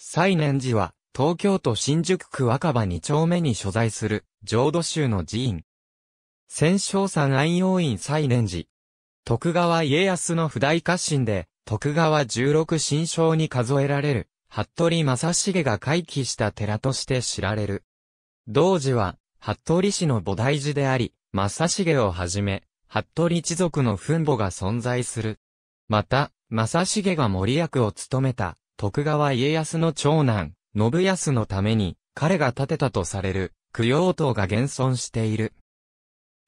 西念寺は、東京都新宿区若葉二丁目に所在する、浄土宗の寺院。戦勝山安養院西念寺。徳川家康の不代家臣で、徳川十六神将に数えられる、服部正成が回帰した寺として知られる。同寺は、服部氏の菩提寺であり、正成をはじめ、服部一族の墳墓が存在する。また、正成が森役を務めた、徳川家康の長男、信康のために、彼が建てたとされる、供養塔が現存している。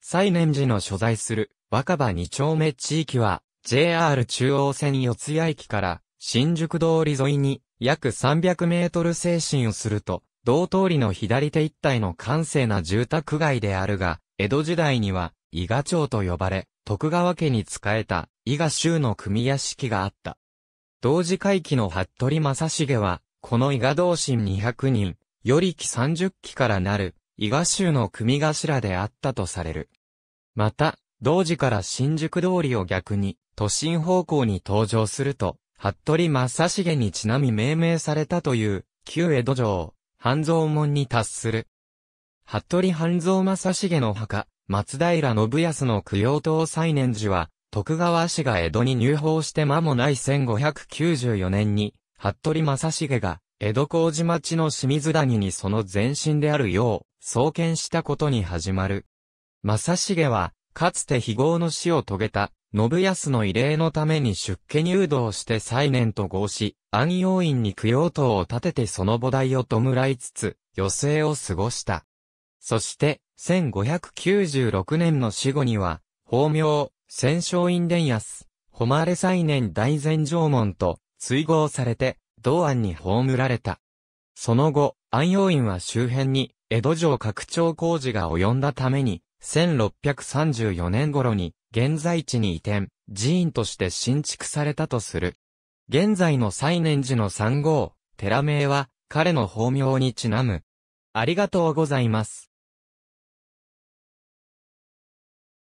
西年寺の所在する、若葉二丁目地域は、JR 中央線四ツ谷駅から、新宿通り沿いに、約300メートル精神をすると、同通りの左手一帯の閑静な住宅街であるが、江戸時代には、伊賀町と呼ばれ、徳川家に仕えた、伊賀州の組屋敷があった。同時回帰の服部正成は、この伊賀同心200人、より期30期からなる、伊賀州の組頭であったとされる。また、同時から新宿通りを逆に、都心方向に登場すると、服部正成にちなみ命名されたという、旧江戸城、半蔵門に達する。服部半蔵正成の墓、松平信康の供養塔西念寺は、徳川氏が江戸に入法して間もない1594年に、服部正成が、江戸事町の清水谷にその前身であるよう、創建したことに始まる。正成は、かつて非業の死を遂げた、信康の慰霊のために出家入道して再年と合し、安養院に供養塔を建ててその菩提を弔いつつ、余生を過ごした。そして、1596年の死後には、法名、戦勝院伝安、誉れ再年大禅城門と追合されて、道安に葬られた。その後、安陽院は周辺に、江戸城拡張工事が及んだために、1634年頃に、現在地に移転、寺院として新築されたとする。現在の再年寺の三号、寺名は、彼の法名にちなむ。ありがとうございます。